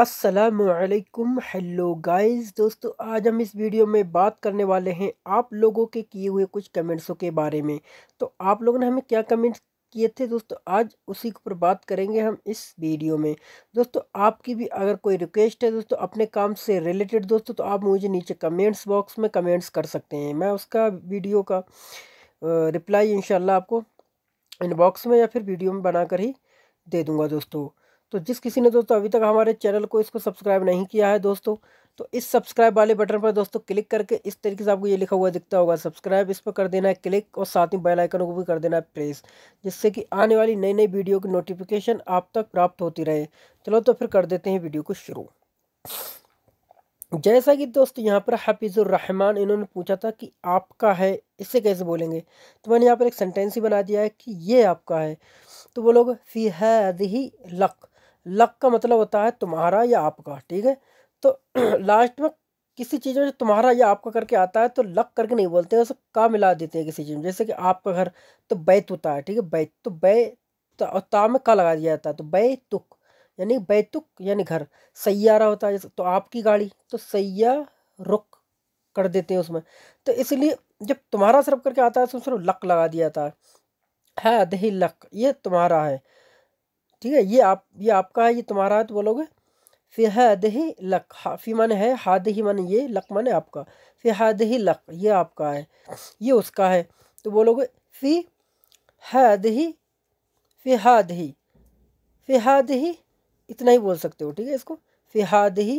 असलकुम hello guys दोस्तों आज हम इस वीडियो में बात करने वाले हैं आप लोगों के किए हुए कुछ कमेंट्सों के बारे में तो आप लोगों ने हमें क्या कमेंट्स किए थे दोस्तों आज उसी के ऊपर बात करेंगे हम इस वीडियो में दोस्तों आपकी भी अगर कोई रिक्वेस्ट है दोस्तों अपने काम से रिलेटेड दोस्तों तो आप मुझे नीचे कमेंट्स बॉक्स में कमेंट्स कर सकते हैं मैं उसका वीडियो का रिप्लाई इंशाल्लाह आपको इनबॉक्स में या फिर वीडियो में बना ही दे दूँगा दोस्तों तो जिस किसी ने दोस्तों अभी तक हमारे चैनल को इसको सब्सक्राइब नहीं किया है दोस्तों तो इस सब्सक्राइब वाले बटन पर दोस्तों क्लिक करके इस तरीके से आपको ये लिखा हुआ दिखता होगा सब्सक्राइब इस पर कर देना है क्लिक और साथ ही बेल आइकन को भी कर देना है प्रेस जिससे कि आने वाली नई नई वीडियो की नोटिफिकेशन आप तक प्राप्त होती रहे चलो तो फिर कर देते हैं वीडियो को शुरू जैसा कि दोस्तों यहाँ पर रहमान इन्होंने पूछा था कि आपका है इसे कैसे बोलेंगे तो मैंने यहाँ पर एक सेंटेंस ही बना दिया है कि ये आपका है तो वो लोग फ़ी है ही लक लक का मतलब होता है तुम्हारा या आपका ठीक है तो लास्ट में किसी चीज़ में जो तुम्हारा या आपका करके आता है तो लक करके नहीं बोलते हैं उसे का मिला देते हैं किसी चीज़ में जैसे कि आपका घर तो बैतुता है ठीक है बैत तो बै तो और ता में का लगा दिया जाता है तो बैतुक यानी बैतुक यानी घर सैयारा होता है तो आपकी गाड़ी तो सैया रुक कर देते हैं उसमें तो इसलिए जब तुम्हारा सिर्फ करके आता है तो सिर्फ लक लगा दिया जाता है दही लक ये तुम्हारा है ठीक है ये आप ये आपका है ये तुम्हारा है तो बोलोगे फि हद ही लक फी मन है हाद ही मन ये लक मन है आपका फि हद ही लक ये आपका है ये उसका है तो बोलोगे फी हद ही फी ही फी ही इतना ही बोल सकते हो ठीक है इसको फी ही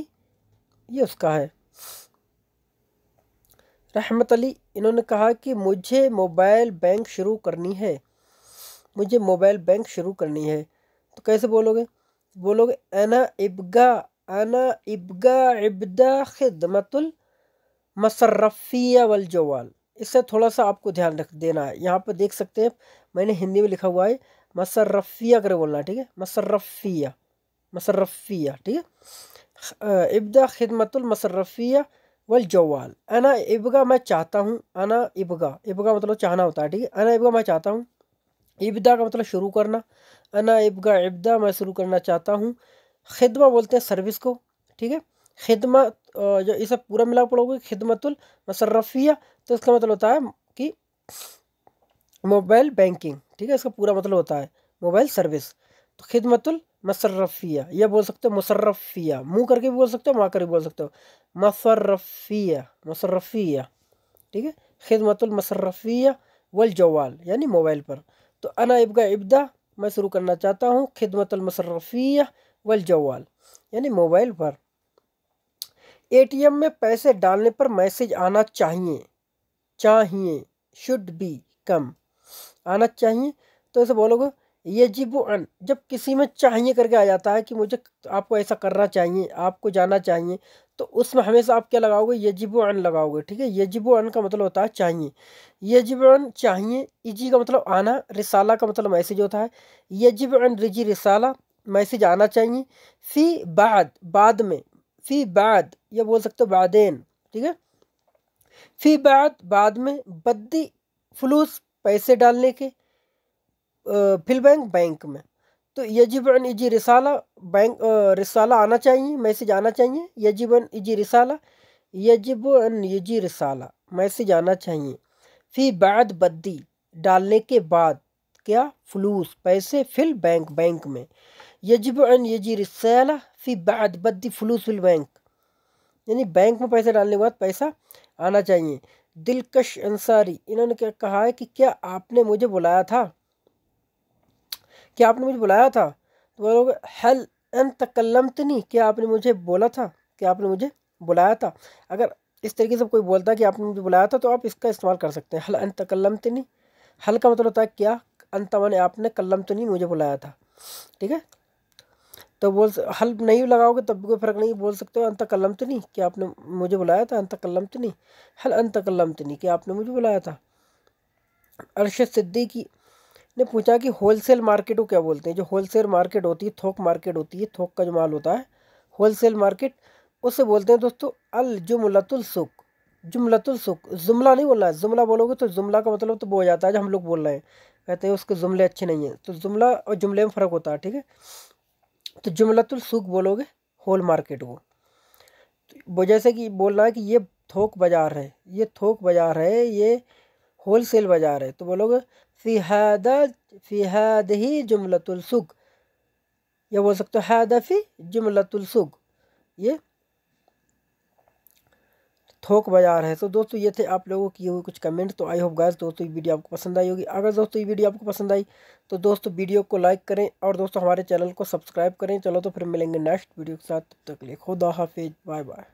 ये उसका है रहमत अली इन्होंने कहा कि मुझे मोबाइल बैंक शुरू करनी है मुझे मोबाइल बैंक शुरू करनी है तो कैसे बोलोगे बोलोगे अना इबगा अना इबगा इबदा खिदमतुल मसरफ़िया वल जवाल इससे थोड़ा सा आपको ध्यान रख देना है यहाँ पर देख सकते हैं मैंने हिंदी में लिखा हुआ है मसरफ़िया कर बोलना ठीक है मसरफ़िया मसरफ़िया ठीक है इबदा खिदमतुल मसरफ़िया वल जवाल अना इबगा मैं चाहता हूँ अना इबगा इबगा मतलब चाहना होता है ठीक है अना इबगा मैं चाहता हूँ इब्दा का मतलब शुरू करना अना इबगा इब्दा मैं शुरू करना चाहता हूँ खिदमा बोलते हैं सर्विस को ठीक है खिदमा जो इसे पूरा मिला पड़ोगे खिदमतुल मसरफिया तो इसका मतलब होता है कि मोबाइल बैंकिंग ठीक है इसका पूरा मतलब होता है मोबाइल सर्विस तो खिदमतुल मसरफिया यह बोल सकते हो मसरफिया मुँह करके भी बोल सकते हो माँ करके बोल सकते हो मसरफिया मसरफिया ठीक है खिदमतुल मसरफिया वल जवाल यानी मोबाइल पर तो अना इबका इब्दा मैं शुरू करना चाहता हूँ खिदमतमसरफ़िया वल जवाल यानी मोबाइल पर एटीएम में पैसे डालने पर मैसेज आना चाहिए चाहिए शुड बी कम आना चाहिए तो ऐसे बोलोगे ये जिबन जब किसी में चाहिए करके आ जाता है कि मुझे आपको ऐसा करना चाहिए आपको जाना चाहिए तो उसमें हमेशा आप क्या लगाओगे ये जिबन लगाओगे ठीक है ये जिबन का मतलब होता है चाहिए ये जिबन चाहिए इजी का मतलब आना रिसाला का मतलब मैसेज होता है ये अन रिजी रिसाला मैसेज आना चाहिए फ़ी बाद बाद में फ़ी बाद यह बोल सकते हो बादेन ठीक है फ़ी बाद बाद में बद्दी फलूस पैसे डालने के फिलबैंक बैंक में तो यजीबन इजी रिसाला बैंक रिसाला आना चाहिए मैसेज आना चाहिए यजीबन इजी रिसाला यजीबन यजी रिसाला मैसेज आना चाहिए फी बाद बद्दी डालने के बाद क्या फलूस पैसे फिल बैंक बैंक में यजीबन यजी रिसाला फिर बाद बद्दी फलूस फिल बैंक यानी बैंक में पैसे डालने के बाद पैसा आना चाहिए दिलकश अंसारी इन्होंने क्या कहा है कि क्या आपने मुझे बुलाया था क्या आपने मुझे बुलाया था तो बोलोगे हल अन तकलमतनी क्या आपने मुझे बोला था क्या आपने मुझे बुलाया था अगर इस तरीके से कोई बोलता कि आपने मुझे बुलाया था तो आप इसका इस्तेमाल कर सकते हैं हल अन तकलमतनी हल का मतलब होता है क्या अंत मैंने आपने नहीं मुझे बुलाया था ठीक है तो बोल हल नहीं लगाओगे तब भी कोई फ़र्क नहीं बोल सकते हो अंत नहीं क्या आपने मुझे बुलाया था अंत नहीं हल अंत नहीं क्या आपने मुझे बुलाया था अरशद सिद्दीकी ने पूछा कि होलसेल मार्केट को क्या बोलते हैं जो होलसेल मार्केट होती है थोक मार्केट होती है थोक का जो माल होता है होलसेल मार्केट उससे बोलते हैं दोस्तों अल जुमलतुल सुख जुमलतुल सुख जुमला नहीं बोलना है जुमला बोलोगे तो जुमला का मतलब तो वो हो जाता है जो हम लोग बोल रहे हैं कहते हैं उसके जुमले अच्छे नहीं हैं तो जुमला और जुमले में फ़र्क होता है ठीक है तो जुमलतुल सुख बोलोगे होल मार्केट को तो जैसे कि बोलना है कि ये थोक बाज़ार है ये थोक बाज़ार है ये होल सेल बाज़ार है तो बोलोगे في هذا في هذه جملة السوق या बोल सकते हो हैदा फी जुमलतुलसुख ये थोक बाजार है तो दोस्तों ये थे आप लोगों की हुए कुछ कमेंट तो आई होप गाइस दोस्तों ये वीडियो आपको पसंद आई होगी अगर दोस्तों ये वीडियो आपको पसंद आई तो दोस्तों वीडियो को लाइक करें और दोस्तों हमारे चैनल को सब्सक्राइब करें चलो तो फिर मिलेंगे नेक्स्ट वीडियो के साथ तब तक लिए खुदा हाफिज बाय बाय